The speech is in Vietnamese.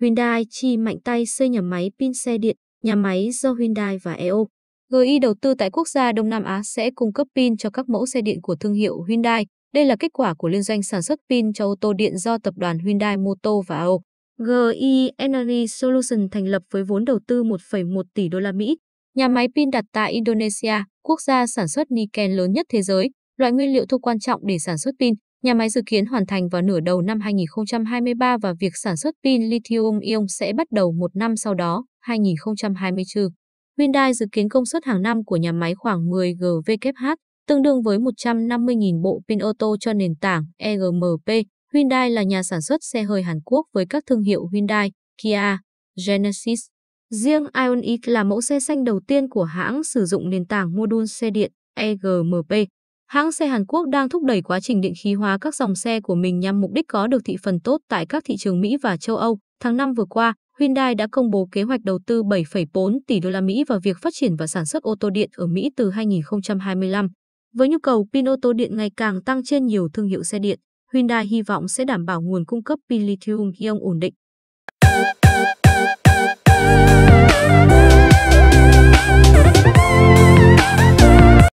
Hyundai chi mạnh tay xây nhà máy pin xe điện, nhà máy do Hyundai và EO. GI đầu tư tại quốc gia Đông Nam Á sẽ cung cấp pin cho các mẫu xe điện của thương hiệu Hyundai. Đây là kết quả của liên doanh sản xuất pin cho ô tô điện do tập đoàn Hyundai Motor và EO. GE Energy Solution thành lập với vốn đầu tư 1,1 tỷ đô la Mỹ. Nhà máy pin đặt tại Indonesia, quốc gia sản xuất niken lớn nhất thế giới, loại nguyên liệu thu quan trọng để sản xuất pin. Nhà máy dự kiến hoàn thành vào nửa đầu năm 2023 và việc sản xuất pin lithium-ion sẽ bắt đầu một năm sau đó, 2024. Hyundai dự kiến công suất hàng năm của nhà máy khoảng 10 GWh, tương đương với 150.000 bộ pin ô tô cho nền tảng EGMP. Hyundai là nhà sản xuất xe hơi Hàn Quốc với các thương hiệu Hyundai, Kia, Genesis. Riêng IONIQ là mẫu xe xanh đầu tiên của hãng sử dụng nền tảng mô đun xe điện EGMP. Hãng xe Hàn Quốc đang thúc đẩy quá trình điện khí hóa các dòng xe của mình nhằm mục đích có được thị phần tốt tại các thị trường Mỹ và châu Âu. Tháng 5 vừa qua, Hyundai đã công bố kế hoạch đầu tư 7,4 tỷ đô la Mỹ vào việc phát triển và sản xuất ô tô điện ở Mỹ từ 2025. Với nhu cầu pin ô tô điện ngày càng tăng trên nhiều thương hiệu xe điện, Hyundai hy vọng sẽ đảm bảo nguồn cung cấp pin lithium-ion ổn định.